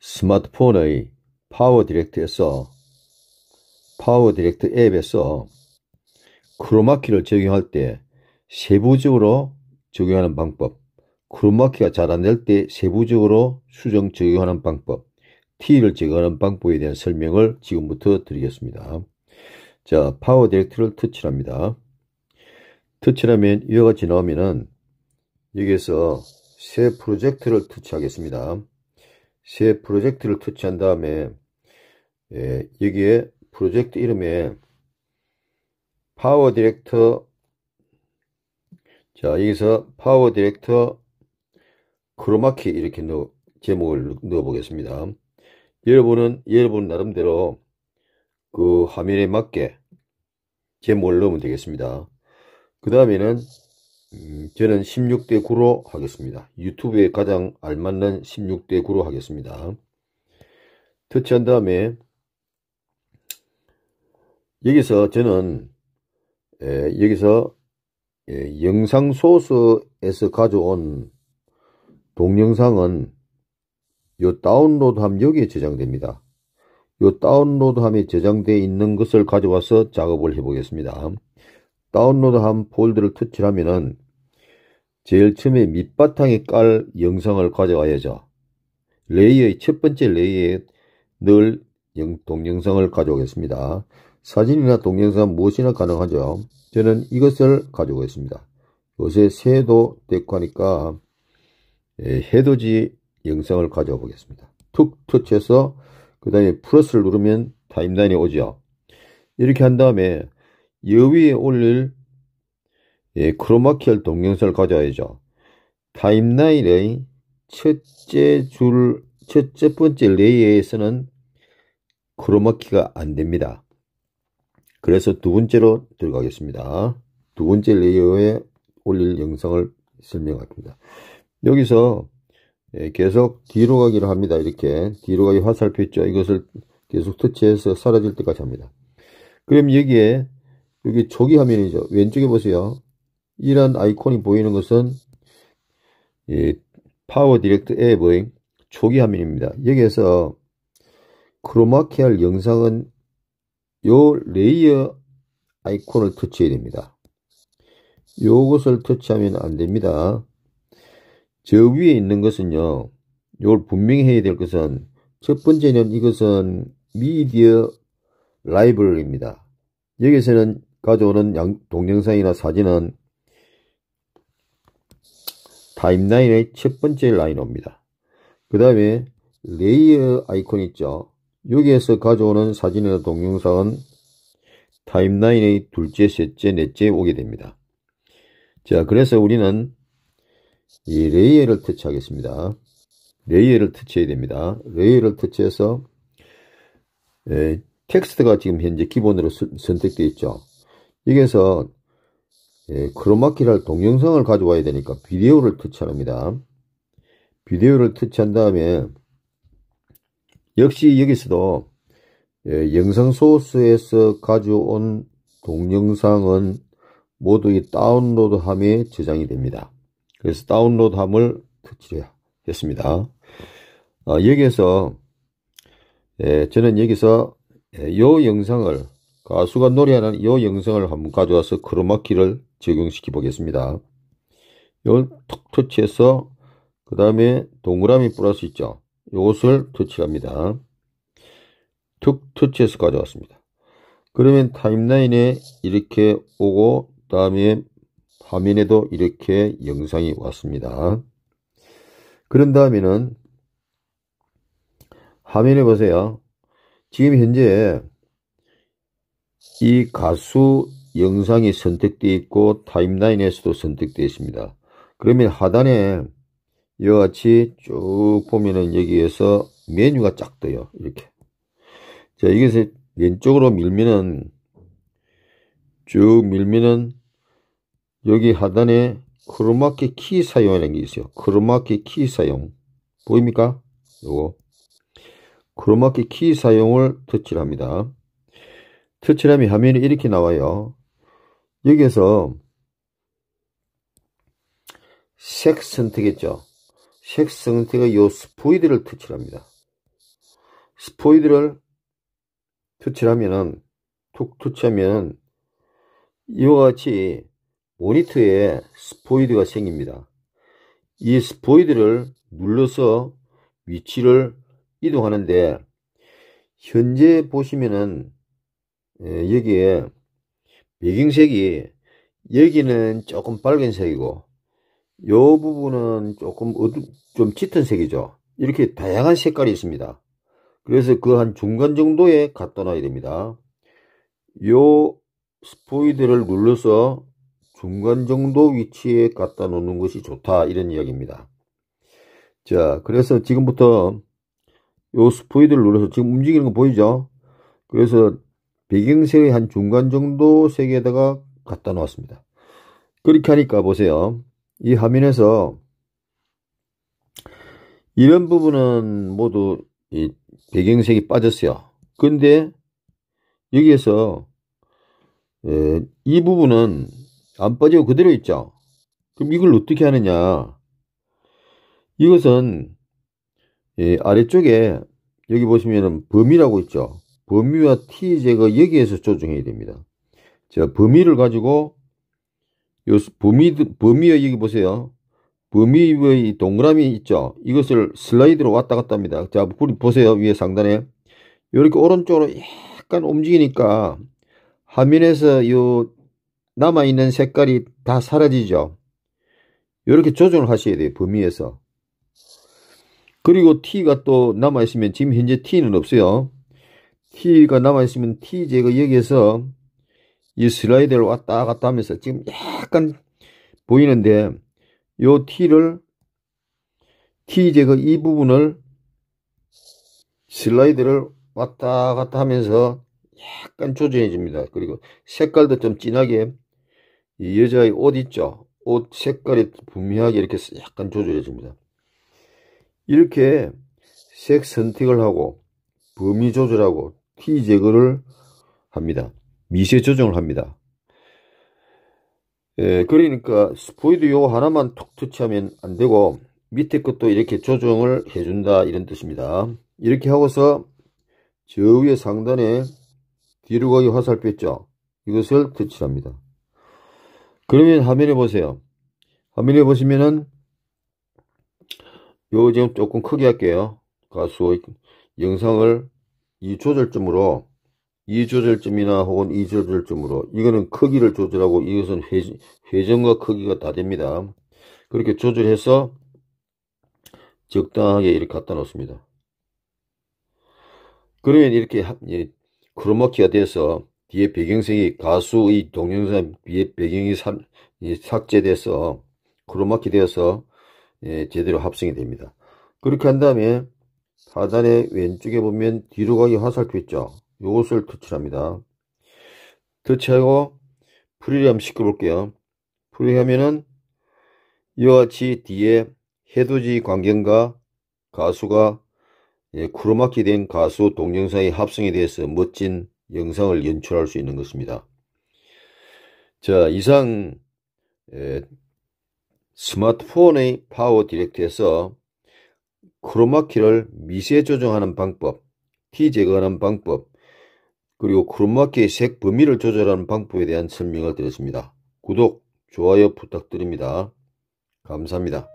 스마트폰의 파워 디렉트에서 파워 디렉트 앱에서 크로마키를 적용할 때 세부적으로 적용하는 방법, 크로마키가 잘 안 될 때 세부적으로 수정 적용하는 방법, T를 적용하는 방법에 대한 설명을 지금부터 드리겠습니다. 자, 파워 디렉트를 터치합니다. 터치라면 이와 같이 나오면은 여기에서 새 프로젝트를 터치하겠습니다. 새 프로젝트를 터치한 다음에 예, 여기에 프로젝트 이름에 파워 디렉터 자 여기서 파워 디렉터 크로마키 이렇게 넣, 제목을 넣어 보겠습니다 여러분은 여러분 나름대로 그 화면에 맞게 제목을 넣으면 되겠습니다. 그 다음에는 음, 저는 16대 9로 하겠습니다. 유튜브에 가장 알맞는 16대 9로 하겠습니다. 터치한 다음에 여기서 저는 에, 예, 여기서 에, 예, 영상 소스에서 가져온 동영상은 요 다운로드함 여기에 저장됩니다. 이다운로드함에 저장되어 있는 것을 가져와서 작업을 해보겠습니다. 다운로드함 폴드를 터치하면은 제일 처음에 밑바탕에 깔 영상을 가져와야죠. 레이어의 첫 번째 레이에늘 동영상을 가져오겠습니다. 사진이나 동영상 무엇이나 가능하죠. 저는 이것을 가져오겠습니다. 요새 새도 됐고 하니까 예, 해돋이 영상을 가져와 보겠습니다. 툭 터치해서 그 다음에 플러스를 누르면 타임라인이 오죠. 이렇게 한 다음에 여위에 올릴 예, 크로마키얼 동영상을 가져야죠. 와 타임라인의 첫째 줄, 첫째 번째 레이에서는 크로마키가 안 됩니다. 그래서 두 번째로 들어가겠습니다. 두 번째 레이어에 올릴 영상을 설명합니다 여기서 예, 계속 뒤로 가기로 합니다. 이렇게 뒤로 가기 화살표 있죠. 이것을 계속 터치해서 사라질 때까지 합니다. 그럼 여기에 여기 초기 화면이죠. 왼쪽에 보세요. 이런 아이콘이 보이는 것은 예, 파워 디렉트 앱의 초기 화면입니다. 여기에서 크로마키할 영상은 요 레이어 아이콘을 터치해야 됩니다. 요것을 터치하면 안됩니다. 저 위에 있는 것은요. 이걸 분명히 해야 될 것은 첫 번째는 이것은 미디어 라이브러리입니다 여기서는 가져오는 양, 동영상이나 사진은 타임라인의 첫 번째 라인너입니다그 다음에 레이어 아이콘 있죠. 여기에서 가져오는 사진이나 동영상은 타임라인의 둘째, 셋째, 넷째 에 오게 됩니다. 자, 그래서 우리는 이 레이어를 터치하겠습니다. 레이어를 터치해야 됩니다. 레이어를 터치해서 예, 텍스트가 지금 현재 기본으로 선택되어 있죠. 여기에서 예, 크로마키를 동영상을 가져와야 되니까 비디오를 터치합니다. 비디오를 터치한 다음에 역시 여기서도 예, 영상 소스에서 가져온 동영상은 모두 다운로드함에 저장이 됩니다. 그래서 다운로드함을 터치해야 했습니다. 어, 여기에서 예, 저는 여기서 예, 영상을 가수가 노래하는 이 영상을 한번 가져와서 크로마키를 적용시키 보겠습니다. 이걸툭 터치해서 그 다음에 동그라미 플러스 있죠. 이것을 터치합니다. 툭 터치해서 가져왔습니다. 그러면 타임라인에 이렇게 오고 그 다음에 화면에도 이렇게 영상이 왔습니다. 그런 다음에는 화면에 보세요. 지금 현재 이 가수 영상이 선택되어 있고 타임라인에서도 선택되어 있습니다. 그러면 하단에 이와 같이 쭉 보면은 여기에서 메뉴가 쫙 떠요. 이렇게. 자, 이것을 왼쪽으로 밀면은 쭉 밀면은 여기 하단에 크로마키 키 사용이라는 게 있어요. 크로마키 키 사용. 보입니까? 요거. 크로마키 키 사용을 터치합니다. 터치하면 화면이 이렇게 나와요. 여기에서 색 선택했죠. 색 선택의 요 스포이드를 터치합니다. 스포이드를 터치하면은 툭 터치하면 이와 같이 모니터에 스포이드가 생깁니다. 이 스포이드를 눌러서 위치를 이동하는데 현재 보시면은 예, 여기에 배경색이 여기는 조금 빨간색이고 요 부분은 조금 어둡 좀 짙은 색이죠 이렇게 다양한 색깔이 있습니다 그래서 그 한 중간 정도에 갖다 놔야 됩니다 요 스포이드를 눌러서 중간 정도 위치에 갖다 놓는 것이 좋다 이런 이야기입니다. 자 그래서 지금부터 요 스포이드를 눌러서 지금 움직이는 거 보이죠? 그래서 배경색의 한 중간 정도 색에다가 갖다 놓았습니다. 그렇게 하니까 보세요. 이 화면에서 이런 부분은 모두 이 배경색이 빠졌어요. 근데 여기에서 이 부분은 안 빠지고 그대로 있죠. 그럼 이걸 어떻게 하느냐? 이것은 예, 아래쪽에 여기 보시면은 범위라고 있죠. 범위와 t 제거 여기에서 조정해야 됩니다. 자, 범위를 가지고 요 범위 범위에 여기 보세요. 범위의 동그라미 있죠. 이것을 슬라이드로 왔다 갔다 합니다. 자, 보세요. 위에 상단에 이렇게 오른쪽으로 약간 움직이니까 화면에서 요 남아있는 색깔이 다 사라지죠. 이렇게 조정을 하셔야 돼요. 범위에서. 그리고 T가 또 남아있으면 지금 현재 T는 없어요. T가 남아있으면 T 제가 여기에서 이 슬라이드를 왔다 갔다 하면서 지금 약간 보이는데 요 T를 T 제거 이 부분을 슬라이드를 왔다 갔다 하면서 약간 조정해 줍니다. 그리고 색깔도 좀 진하게 이 여자의 옷 있죠? 옷 색깔이 분명하게 이렇게 약간 조절해집니다 이렇게 색 선택을 하고 범위 조절하고 티 제거를 합니다. 미세 조정을 합니다. 예, 그러니까 스포이드 요 하나만 톡 터치하면 안되고 밑에 것도 이렇게 조정을 해준다 이런 뜻입니다. 이렇게 하고서 저 위에 상단에 뒤로 가기 화살표 있죠? 이것을 터치합니다. 그러면 화면에 보세요. 화면에 보시면은 요 지금 조금 크게 할게요. 가수 영상을 이 조절점으로 이 조절점이나 혹은 이 조절점으로 이거는 크기를 조절하고 이것은 회전과 크기가 다 됩니다. 그렇게 조절해서 적당하게 이렇게 갖다 놓습니다. 그러면 이렇게 예, 크로마키가 돼서 뒤에 배경색이 가수의 동영상 뒤에 배경이 사, 삭제돼서 크로마키 되어서 예, 제대로 합성이 됩니다. 그렇게 한 다음에 하단의 왼쪽에 보면 뒤로 가기 화살표 있죠. 이것을 터치합니다. 터치하고 프리를 한번 시켜볼게요. 프리 하면은 이와 같이 뒤에 해돋이 광경과 가수가 예, 크로마키 된 가수 동영상의 합성에 대해서 멋진 영상을 연출할 수 있는 것입니다. 자, 이상 스마트폰의 파워 디렉트에서 크로마키를 미세 조정하는 방법, 티 제거하는 방법, 그리고 크로마키의 색 범위를 조절하는 방법에 대한 설명을 드렸습니다. 구독, 좋아요 부탁드립니다. 감사합니다.